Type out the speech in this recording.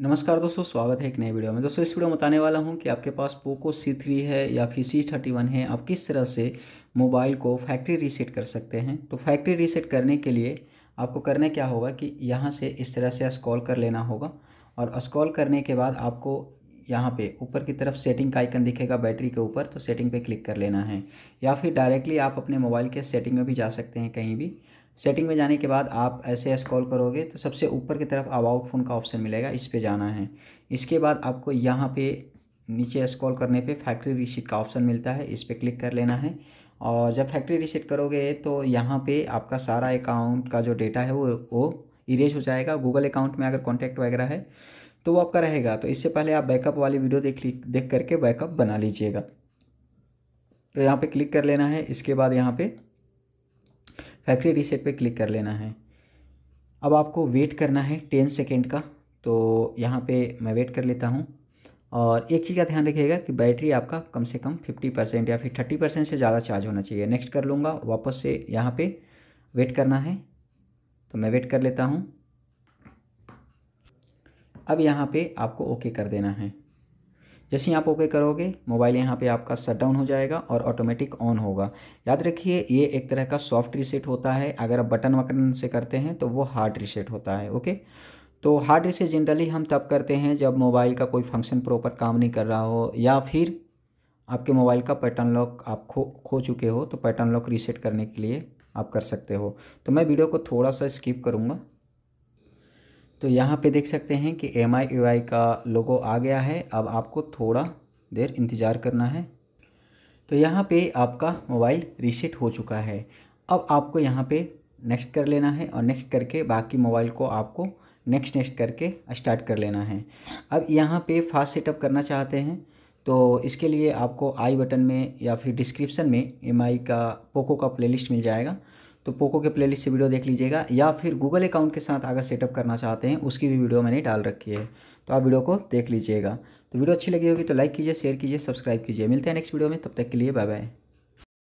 नमस्कार दोस्तों स्वागत है एक नए वीडियो में दोस्तों इस वीडियो में बताने वाला हूं कि आपके पास पोको सी थ्री है या फिर सी थर्टी वन है आप किस तरह से मोबाइल को फैक्ट्री रीसेट कर सकते हैं तो फैक्ट्री रीसेट करने के लिए आपको करना क्या होगा कि यहां से इस तरह से स्कॉल कर लेना होगा और स्कॉल करने के बाद आपको यहाँ पे ऊपर की तरफ सेटिंग का आइकन दिखेगा बैटरी के ऊपर तो सेटिंग पे क्लिक कर लेना है या फिर डायरेक्टली आप अपने मोबाइल के सेटिंग में भी जा सकते हैं कहीं भी सेटिंग में जाने के बाद आप ऐसे कॉल करोगे तो सबसे ऊपर की तरफ अबाउट फ़ोन का ऑप्शन मिलेगा इस पर जाना है इसके बाद आपको यहाँ पे नीचे स्क्रॉल करने पे फैक्ट्री रिसीट का ऑप्शन मिलता है इस पर क्लिक कर लेना है और जब फैक्ट्री रिसीट करोगे तो यहाँ पे आपका सारा अकाउंट का जो डेटा है वो वो इरेज हो जाएगा गूगल अकाउंट में अगर कॉन्टैक्ट वगैरह है तो वो आपका रहेगा तो इससे पहले आप बैकअप वाली वीडियो देख देख करके बैकअप बना लीजिएगा तो यहाँ पर क्लिक कर लेना है इसके बाद यहाँ पर फैक्ट्री रीसेट पे क्लिक कर लेना है अब आपको वेट करना है टेन सेकेंड का तो यहाँ पे मैं वेट कर लेता हूँ और एक चीज़ का ध्यान रखिएगा कि बैटरी आपका कम से कम फिफ्टी परसेंट या फिर थर्टी परसेंट से ज़्यादा चार्ज होना चाहिए नेक्स्ट कर लूँगा वापस से यहाँ पे वेट करना है तो मैं वेट कर लेता हूँ अब यहाँ पे आपको ओके कर देना है जैसे ही आप ओके करोगे मोबाइल यहाँ पे आपका शट डाउन हो जाएगा और ऑटोमेटिक ऑन होगा याद रखिए ये एक तरह का सॉफ्ट रीसेट होता है अगर आप बटन वटन से करते हैं तो वो हार्ड रीसेट होता है ओके तो हार्ड रीसेट जनरली हम तब करते हैं जब मोबाइल का कोई फंक्शन प्रॉपर काम नहीं कर रहा हो या फिर आपके मोबाइल का पैटर्न लॉक आप खो खो चुके हो तो पैटर्न लॉक रीसेट करने के लिए आप कर सकते हो तो मैं वीडियो को थोड़ा सा स्किप करूँगा तो यहाँ पे देख सकते हैं कि एम आई आई का लोगो आ गया है अब आपको थोड़ा देर इंतज़ार करना है तो यहाँ पे आपका मोबाइल रीसेट हो चुका है अब आपको यहाँ पे नेक्स्ट कर लेना है और नेक्स्ट करके बाकी मोबाइल को आपको नेक्स्ट नेक्स्ट करके स्टार्ट कर लेना है अब यहाँ पे फास्ट सेटअप करना चाहते हैं तो इसके लिए आपको आई बटन में या फिर डिस्क्रिप्शन में एम का पोको का प्लेलिस्ट मिल जाएगा तो पोको के प्लेलिस्ट से वीडियो देख लीजिएगा या फिर गूगल अकाउंट के साथ अगर सेटअप करना चाहते हैं उसकी भी वीडियो मैंने डाल रखी है तो आप वीडियो को देख लीजिएगा तो वीडियो अच्छी लगी होगी तो लाइक कीजिए शेयर कीजिए सब्सक्राइब कीजिए मिलते हैं नेक्स्ट वीडियो में तब तक के लिए बाय बाय